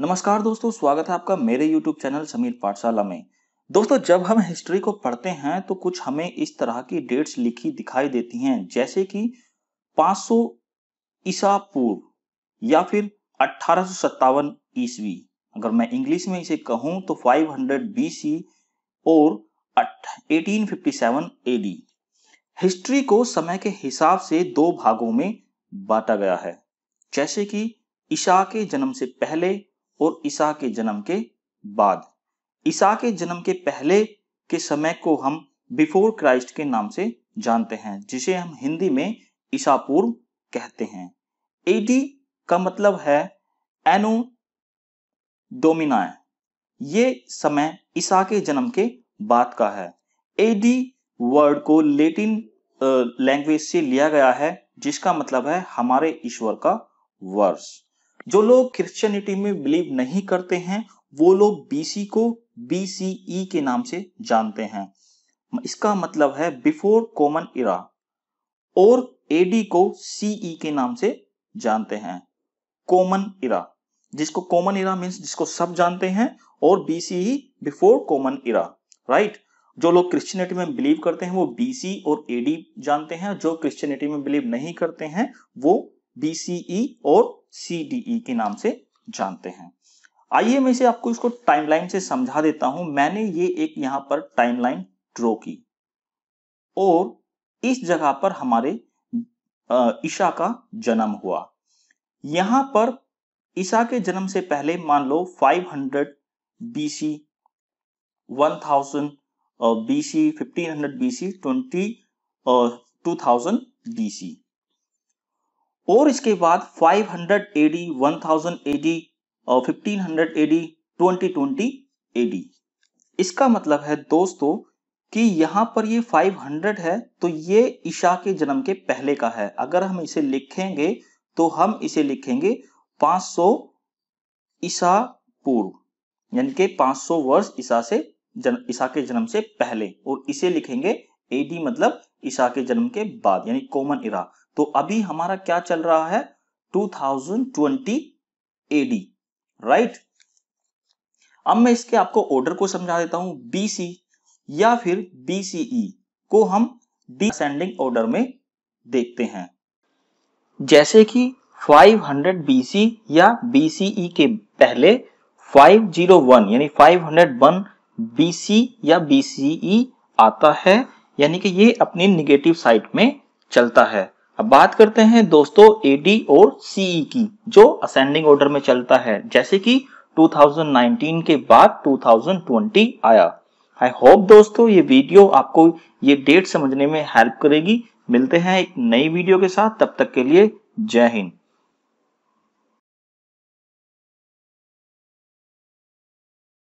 नमस्कार दोस्तों स्वागत है आपका मेरे YouTube चैनल समीर पाठशाला में दोस्तों जब हम हिस्ट्री को पढ़ते हैं तो कुछ हमें इस तरह की डेट्स लिखी दिखाई देती हैं जैसे कि 500 ईसा पूर्व या फिर अठारह ईस्वी अगर मैं इंग्लिश में इसे कहूं तो 500 बी और 1857 फिफ्टी हिस्ट्री को समय के हिसाब से दो भागों में बांटा गया है जैसे कि ईशा के जन्म से पहले और ईसा के जन्म के बाद ईसा के जन्म के पहले के समय को हम बिफोर क्राइस्ट के नाम से जानते हैं जिसे हम हिंदी में ईसा पूर्व कहते हैं एडी का मतलब है एनो डोमिनाय ये समय ईसा के जन्म के बाद का है एडी वर्ड को लेटिन लैंग्वेज से लिया गया है जिसका मतलब है हमारे ईश्वर का वर्ष जो लोग क्रिश्चियनिटी में बिलीव नहीं करते हैं वो लोग बीसी को बीसीई e के नाम से जानते हैं इसका मतलब है बिफोर कॉमन इरा और एडी को सीई e के नाम से जानते हैं कॉमन इरा जिसको कॉमन इरा मीन्स जिसको सब जानते हैं और BCE before common era right जो लोग क्रिश्चियनिटी में बिलीव करते हैं वो बीसी और एडी जानते हैं जो क्रिश्चियनिटी में बिलीव नहीं करते हैं वो बीसीई e और सीडीई e के नाम से जानते हैं आइए मैं इसे आपको इसको टाइमलाइन से समझा देता हूं मैंने ये एक यहां पर टाइमलाइन ड्रॉ की और इस जगह पर हमारे ईशा का जन्म हुआ यहां पर ईशा के जन्म से पहले मान लो 500 hundred B C one thousand BC fifteen hundred B C twenty two thousand C और इसके बाद 500 hundred AD one thousand AD और fifteen hundred AD twenty twenty AD इसका मतलब है दोस्तों कि यहां पर ये 500 है तो ये ईशा के जन्म के पहले का है अगर हम इसे लिखेंगे तो हम इसे लिखेंगे 500 ईसा पूर्व यानी कि 500 वर्ष ईसा से ईसा के जन्म से पहले और इसे लिखेंगे एडी मतलब ईसा के जन्म के बाद यानी कॉमन इरा तो अभी हमारा क्या चल रहा है 2020 एडी राइट अब मैं इसके आपको ऑर्डर को समझा देता हूं बीसी या फिर बीसीई e को हम डिसेंडिंग ऑर्डर में देखते हैं जैसे कि 500 बीसी या बीसीई e के पहले 501 यानी 501 बीसी या बीसीई e आता है यानी कि ये अपनी निगेटिव साइड में चलता है अब बात करते हैं दोस्तों एडी और सीई e की जो असेंडिंग ऑर्डर में चलता है जैसे कि 2019 के बाद 2020 आया आई होप दोस्तों ये वीडियो आपको ये डेट समझने में हेल्प करेगी मिलते हैं एक नई वीडियो के साथ तब तक के लिए जय हिंद